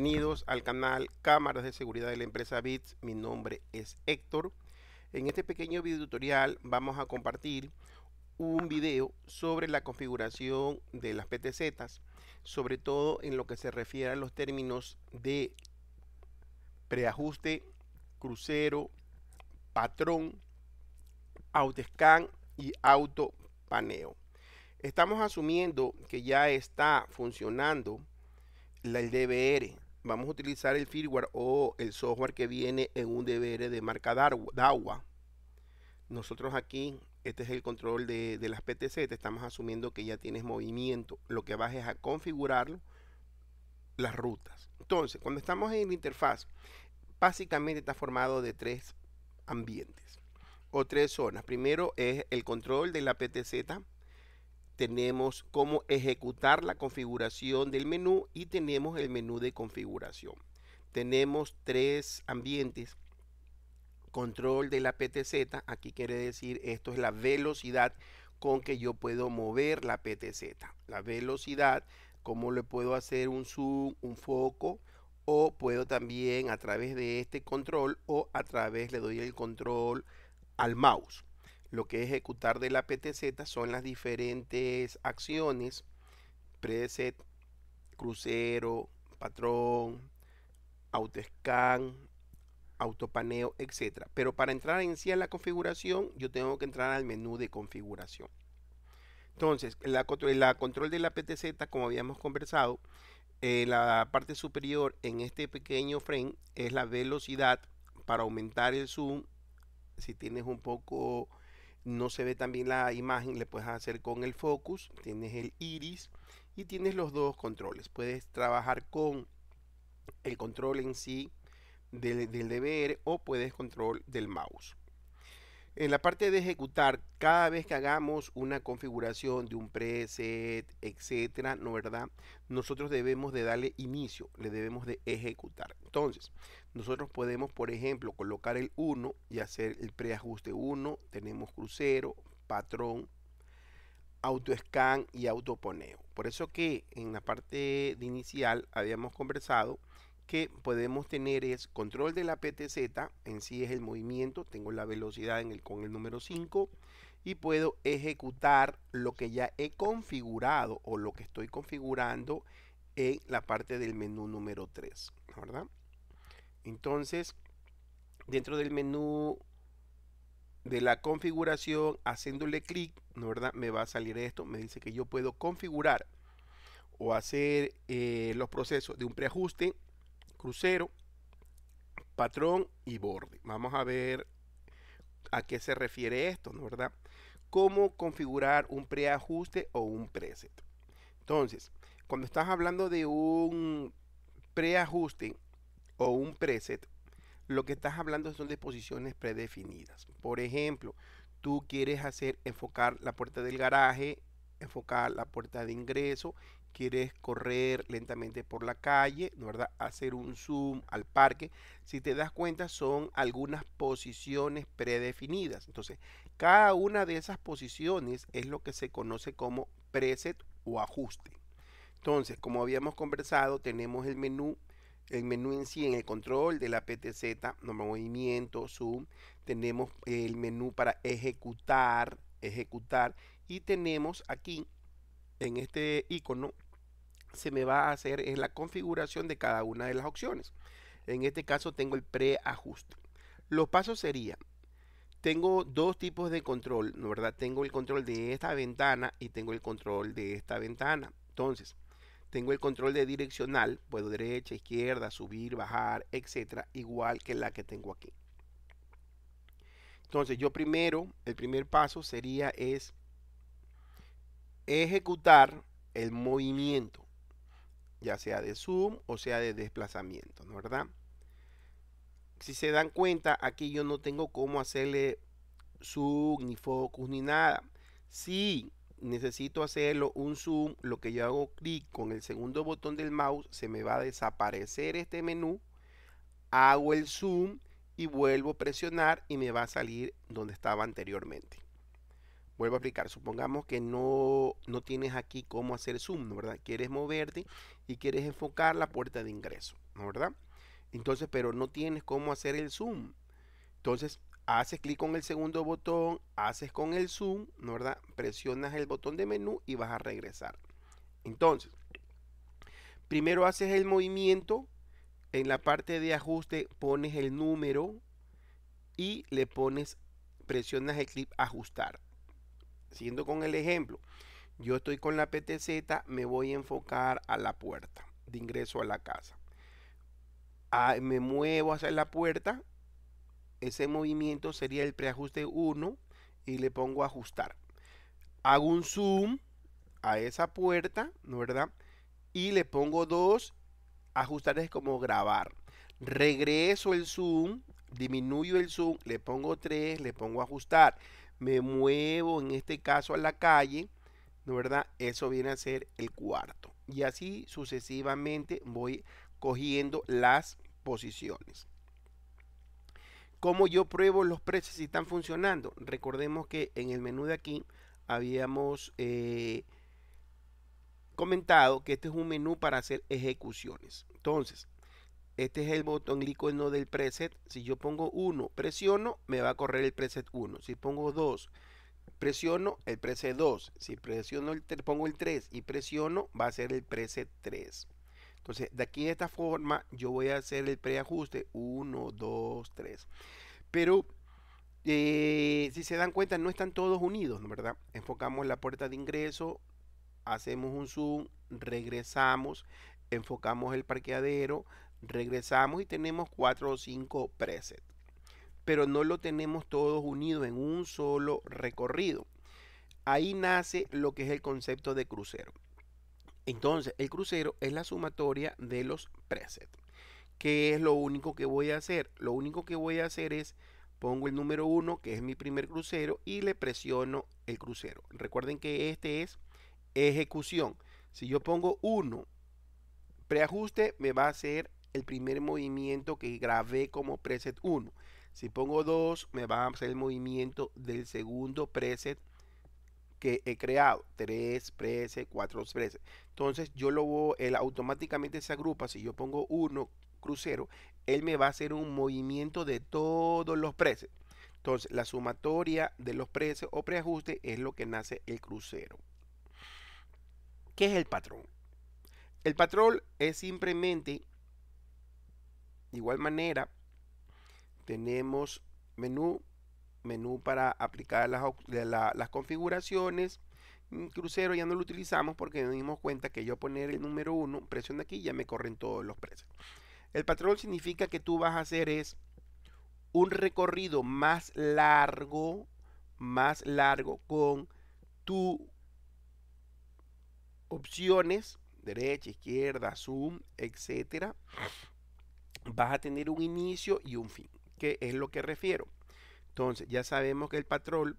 Bienvenidos al canal Cámaras de Seguridad de la empresa BITS. Mi nombre es Héctor. En este pequeño video tutorial vamos a compartir un video sobre la configuración de las PTZ. sobre todo en lo que se refiere a los términos de preajuste, crucero, patrón, auto-scan y autopaneo. Estamos asumiendo que ya está funcionando el DBR, vamos a utilizar el firmware o el software que viene en un DVR de marca DAWA. Nosotros aquí, este es el control de, las PTZ, estamos asumiendo que ya tienes movimiento. Lo que vas es a configurarlo, las rutas. Entonces, cuando estamos en la interfaz, básicamente está formado de tres ambientes o tres zonas. Primero es el control de la PTZ, tenemos cómo ejecutar la configuración del menú y tenemos el menú de configuración. Tenemos tres ambientes. Control de la PTZ, aquí quiere decir esto es la velocidad con que yo puedo mover la PTZ. La velocidad, cómo le puedo hacer un zoom, un foco, o puedo también a través de este control o a través le doy el control al mouse. Lo que es ejecutar de la PTZ son las diferentes acciones, preset, crucero, patrón, autoscan, autopaneo, etc. Pero para entrar en sí a la configuración, yo tengo que entrar al menú de configuración. Entonces, la, la control de la PTZ, como habíamos conversado, en eh, la parte superior en este pequeño frame es la velocidad para aumentar el zoom. Si tienes un poco no se ve también la imagen, le puedes hacer con el focus, tienes el iris y tienes los dos controles. Puedes trabajar con el control en sí del, del o puedes control del mouse. En la parte de ejecutar, cada vez que hagamos una configuración de un preset, etcétera, ¿no verdad? Nosotros debemos de darle inicio, le debemos de ejecutar. Entonces, nosotros podemos, por ejemplo, colocar el 1 y hacer el preajuste 1, tenemos crucero, patrón, auto scan y autoponeo. Por eso que en la parte de inicial habíamos conversado que podemos tener es control de la PTZ, en sí es el movimiento, tengo la velocidad en el, con el número 5 y puedo ejecutar lo que ya he configurado o lo que estoy configurando en la parte del menú número 3, ¿verdad? Entonces, dentro del menú de la configuración, haciéndole clic, ¿verdad? Me va a salir esto, me dice que yo puedo configurar o hacer eh, los procesos de un preajuste crucero, patrón y borde. Vamos a ver a qué se refiere esto, ¿no verdad? Cómo configurar un preajuste o un preset. Entonces, cuando estás hablando de un preajuste o un preset, lo que estás hablando son de posiciones predefinidas. Por ejemplo, tú quieres hacer enfocar la puerta del garaje, enfocar la puerta de ingreso quieres correr lentamente por la calle, ¿no ¿verdad? Hacer un zoom al parque. Si te das cuenta, son algunas posiciones predefinidas. Entonces, cada una de esas posiciones es lo que se conoce como preset o ajuste. Entonces, como habíamos conversado, tenemos el menú, el menú en sí, en el control de la PTZ, movimiento, zoom. Tenemos el menú para ejecutar, ejecutar. Y tenemos aquí en este icono se me va a hacer es la configuración de cada una de las opciones. En este caso tengo el preajuste. Los pasos serían, tengo dos tipos de control, ¿no verdad? Tengo el control de esta ventana y tengo el control de esta ventana. Entonces, tengo el control de direccional, puedo derecha, izquierda, subir, bajar, etcétera, igual que la que tengo aquí. Entonces, yo primero, el primer paso sería es ejecutar el movimiento, ya sea de zoom o sea de desplazamiento, ¿no verdad? Si se dan cuenta, aquí yo no tengo cómo hacerle zoom, ni focus, ni nada. Si necesito hacerlo un zoom, lo que yo hago clic con el segundo botón del mouse, se me va a desaparecer este menú, hago el zoom y vuelvo a presionar y me va a salir donde estaba anteriormente vuelvo a aplicar, supongamos que no, no tienes aquí cómo hacer zoom, ¿no verdad? Quieres moverte y quieres enfocar la puerta de ingreso, ¿no verdad? Entonces, pero no tienes cómo hacer el zoom. Entonces, haces clic con el segundo botón, haces con el zoom, ¿no verdad? Presionas el botón de menú y vas a regresar. Entonces, primero haces el movimiento, en la parte de ajuste pones el número y le pones, presionas el clip ajustar siguiendo con el ejemplo, yo estoy con la PTZ, me voy a enfocar a la puerta de ingreso a la casa. Ah, me muevo hacia la puerta, ese movimiento sería el preajuste 1 y le pongo ajustar. Hago un zoom a esa puerta, ¿no verdad? Y le pongo 2, ajustar es como grabar. Regreso el zoom, disminuyo el zoom, le pongo 3, le pongo ajustar me muevo en este caso a la calle, ¿no verdad? Eso viene a ser el cuarto. Y así sucesivamente voy cogiendo las posiciones. ¿Cómo yo pruebo los precios si están funcionando? Recordemos que en el menú de aquí habíamos eh, comentado que este es un menú para hacer ejecuciones. Entonces, este es el botón el icono del preset. Si yo pongo 1, presiono, me va a correr el preset 1. Si pongo 2, presiono el preset 2. Si presiono el, pongo el 3 y presiono, va a ser el preset 3. Entonces, de aquí de esta forma, yo voy a hacer el preajuste 1, 2, 3. Pero, eh, si se dan cuenta, no están todos unidos, ¿verdad? Enfocamos la puerta de ingreso, hacemos un zoom, regresamos, enfocamos el parqueadero, regresamos y tenemos cuatro o cinco presets, pero no lo tenemos todos unidos en un solo recorrido. Ahí nace lo que es el concepto de crucero. Entonces, el crucero es la sumatoria de los presets. ¿Qué es lo único que voy a hacer? Lo único que voy a hacer es pongo el número 1, que es mi primer crucero, y le presiono el crucero. Recuerden que este es ejecución. Si yo pongo 1, preajuste, me va a hacer el primer movimiento que grabé como preset 1. Si pongo 2, me va a hacer el movimiento del segundo preset que he creado. 3 preset, 4 presets. Entonces yo lo voy, él automáticamente se agrupa. Si yo pongo 1 crucero, él me va a hacer un movimiento de todos los presets. Entonces la sumatoria de los presets o preajuste es lo que nace el crucero. ¿Qué es el patrón? El patrón es simplemente de igual manera, tenemos menú, menú para aplicar las, configuraciones. Mm, crucero ya no lo utilizamos porque nos dimos cuenta que yo poner el número 1, presión aquí, ya me corren todos los precios. El patrón significa que tú vas a hacer es un recorrido más largo, más largo con tus opciones, derecha, izquierda, zoom, etcétera vas a tener un inicio y un fin, que es lo que refiero. Entonces, ya sabemos que el patrón,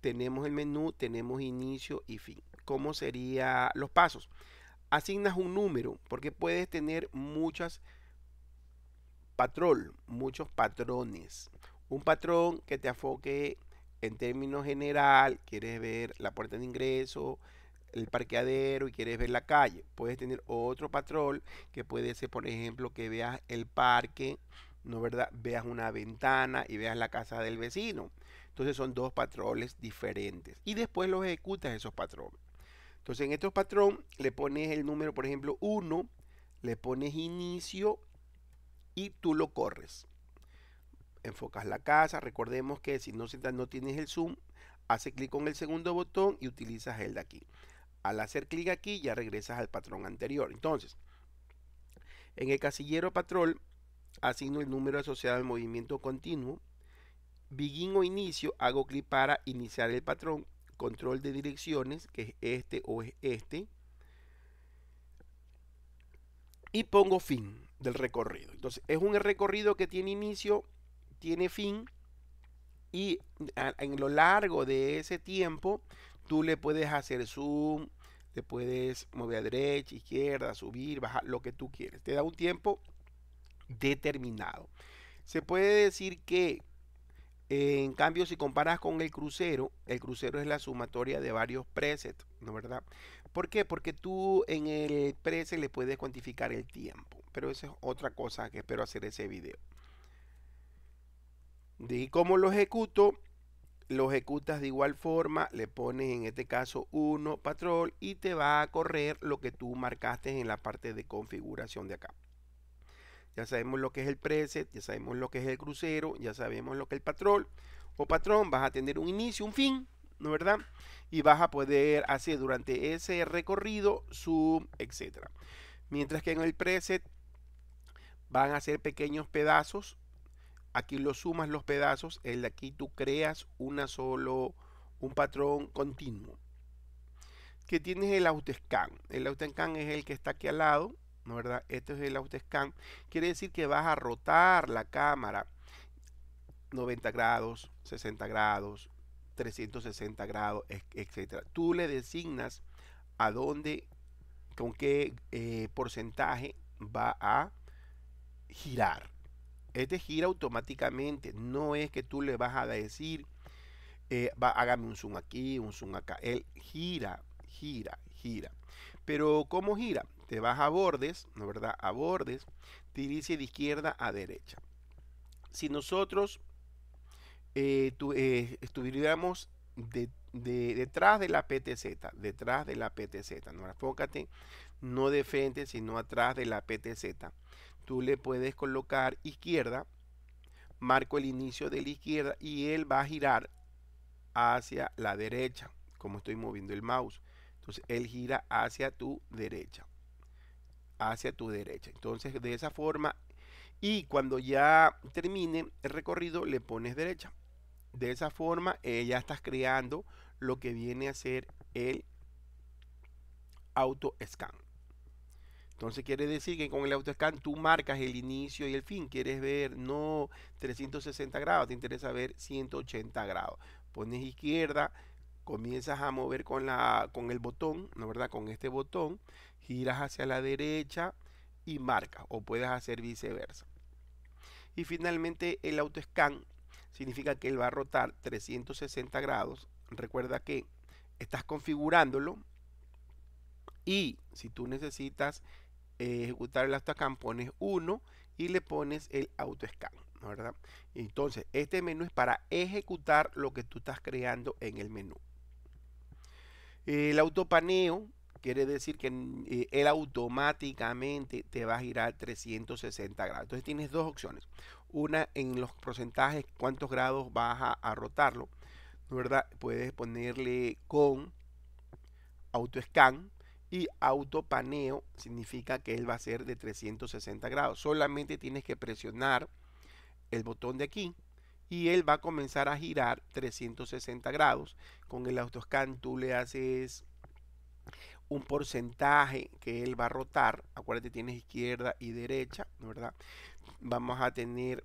tenemos el menú, tenemos inicio y fin. ¿Cómo serían los pasos? Asignas un número, porque puedes tener muchas patrón, muchos patrones. Un patrón que te afoque en términos general, quieres ver la puerta de ingreso, el parqueadero y quieres ver la calle. Puedes tener otro patrón que puede ser, por ejemplo, que veas el parque, ¿no verdad? Veas una ventana y veas la casa del vecino. Entonces son dos patrones diferentes. Y después los ejecutas esos patrones. Entonces en estos patrones le pones el número, por ejemplo, 1, le pones inicio y tú lo corres. Enfocas la casa. Recordemos que si no, no tienes el zoom, hace clic con el segundo botón y utilizas el de aquí. Al hacer clic aquí ya regresas al patrón anterior. Entonces, en el casillero patrón asigno el número asociado al movimiento continuo. Begin o inicio, hago clic para iniciar el patrón. Control de direcciones, que es este o es este. Y pongo fin del recorrido. Entonces, es un recorrido que tiene inicio, tiene fin. Y en lo largo de ese tiempo Tú le puedes hacer zoom, le puedes mover a derecha, izquierda, subir, bajar, lo que tú quieres. Te da un tiempo determinado. Se puede decir que, en cambio, si comparas con el crucero, el crucero es la sumatoria de varios presets, ¿no verdad? ¿Por qué? Porque tú en el preset le puedes cuantificar el tiempo. Pero esa es otra cosa que espero hacer ese video. De cómo lo ejecuto, lo ejecutas de igual forma, le pones en este caso 1 patrol y te va a correr lo que tú marcaste en la parte de configuración de acá. Ya sabemos lo que es el preset, ya sabemos lo que es el crucero, ya sabemos lo que es el patrón o patrón. Vas a tener un inicio, un fin, ¿no verdad? Y vas a poder hacer durante ese recorrido zoom, etcétera. Mientras que en el preset van a ser pequeños pedazos aquí lo sumas los pedazos, el de aquí tú creas una solo, un patrón continuo. Que tienes el auto-scan El auto-scan es el que está aquí al lado, ¿no verdad? Este es el auto-scan Quiere decir que vas a rotar la cámara 90 grados, 60 grados, 360 grados, e, etcétera. Tú le designas a dónde, con qué eh, porcentaje va a girar este gira automáticamente. No es que tú le vas a decir, eh, hágame un zoom aquí, un zoom acá. Él gira, gira, gira. Pero ¿cómo gira? Te vas a bordes, ¿no verdad? A bordes, te dirige de izquierda a derecha. Si nosotros eh, eh, estuviéramos detrás de la PTZ, detrás de la PTZ, no enfócate no de frente, sino atrás de la PTZ tú le puedes colocar izquierda, marco el inicio de la izquierda y él va a girar hacia la derecha, como estoy moviendo el mouse. Entonces él gira hacia tu derecha, hacia tu derecha. Entonces de esa forma y cuando ya termine el recorrido le pones derecha. De esa forma eh, ya estás creando lo que viene a ser el auto scan. Entonces quiere decir que con el auto-scan tú marcas el inicio y el fin. Quieres ver no 360 grados, te interesa ver 180 grados. Pones izquierda, comienzas a mover con, la, con el botón, ¿no verdad? Con este botón, giras hacia la derecha y marcas. O puedes hacer viceversa. Y finalmente el auto-scan significa que él va a rotar 360 grados. Recuerda que estás configurándolo y si tú necesitas eh, ejecutar el pones 1 y le pones el auto ¿verdad? Entonces, este menú es para ejecutar lo que tú estás creando en el menú. El autopaneo quiere decir que eh, él automáticamente te va a girar 360 grados. Entonces tienes dos opciones. Una en los porcentajes, cuántos grados vas a, rotarlo. ¿Verdad? Puedes ponerle con scan y autopaneo significa que él va a ser de 360 grados. Solamente tienes que presionar el botón de aquí y él va a comenzar a girar 360 grados. Con el autoscan tú le haces un porcentaje que él va a rotar. Acuérdate, tienes izquierda y derecha, ¿verdad? Vamos a tener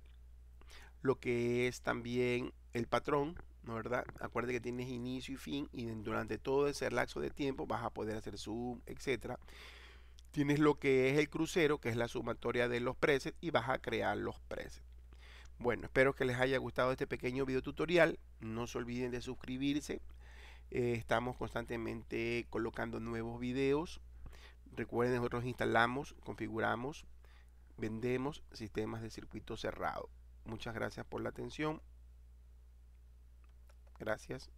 lo que es también el patrón ¿no verdad? Acuérdate que tienes inicio y fin y durante todo ese lapso de tiempo vas a poder hacer zoom, etcétera. Tienes lo que es el crucero, que es la sumatoria de los presets y vas a crear los presets. Bueno, espero que les haya gustado este pequeño video tutorial. No se olviden de suscribirse. Eh, estamos constantemente colocando nuevos videos. Recuerden, nosotros instalamos, configuramos, vendemos sistemas de circuito cerrado. Muchas gracias por la atención. Gracias.